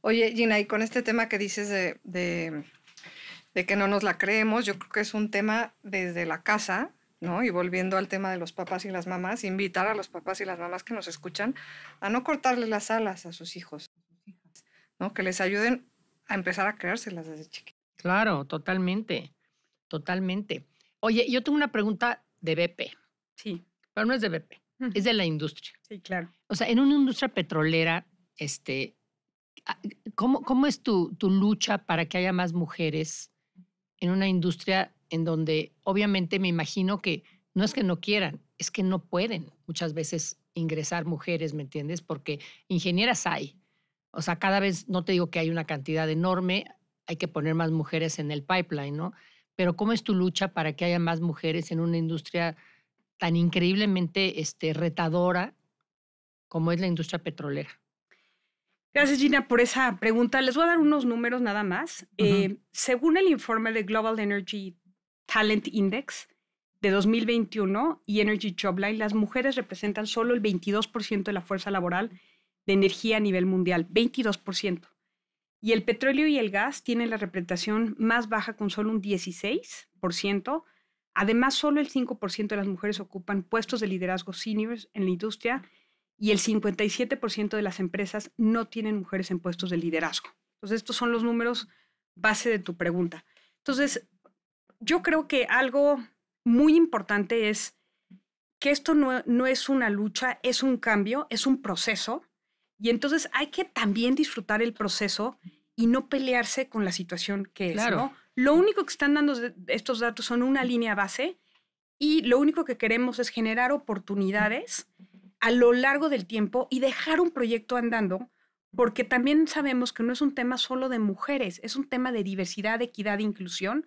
Oye, Gina, y con este tema que dices de, que no nos la creemos, yo creo que es un tema desde la casa, ¿no? Y volviendo al tema de los papás y las mamás, invitar a los papás y las mamás que nos escuchan a no cortarle las alas a sus hijos, ¿no? Que les ayuden a empezar a creárselas desde chiquitos. Claro, totalmente, totalmente. Oye, yo tengo una pregunta de BP. Sí. Pero no es de BP, es de la industria. Sí, claro. O sea, en una industria petrolera, este, Ah, ¿Cómo, cómo es tu, lucha para que haya más mujeres en una industria en donde obviamente me imagino que no es que no quieran, es que no pueden muchas veces ingresar mujeres, ¿me entiendes? Porque ingenieras hay. O sea, cada vez, no te digo que hay una cantidad enorme, hay que poner más mujeres en el pipeline, ¿no? Pero ¿cómo es tu lucha para que haya más mujeres en una industria tan increíblemente este, retadora como es la industria petrolera? Gracias, Gina, por esa pregunta. Les voy a dar unos números nada más. Eh, según el informe de Global Energy Talent Index de 2021 y Energy Jobline, las mujeres representan solo el 22% de la fuerza laboral de energía a nivel mundial, 22%. Y el petróleo y el gas tienen la representación más baja con solo un 16%. Además, solo el 5% de las mujeres ocupan puestos de liderazgo seniors en la industria y el 57% de las empresas no tienen mujeres en puestos de liderazgo. Entonces, estos son los números base de tu pregunta. Entonces, yo creo que algo muy importante es que esto no, es una lucha, es un cambio, es un proceso. Y entonces hay que también disfrutar el proceso y no pelearse con la situación que es. Lo único que están dando estos datos son una línea base y lo único que queremos es generar oportunidades a lo largo del tiempo y dejar un proyecto andando, porque también sabemos que no es un tema solo de mujeres, es un tema de diversidad, equidad e inclusión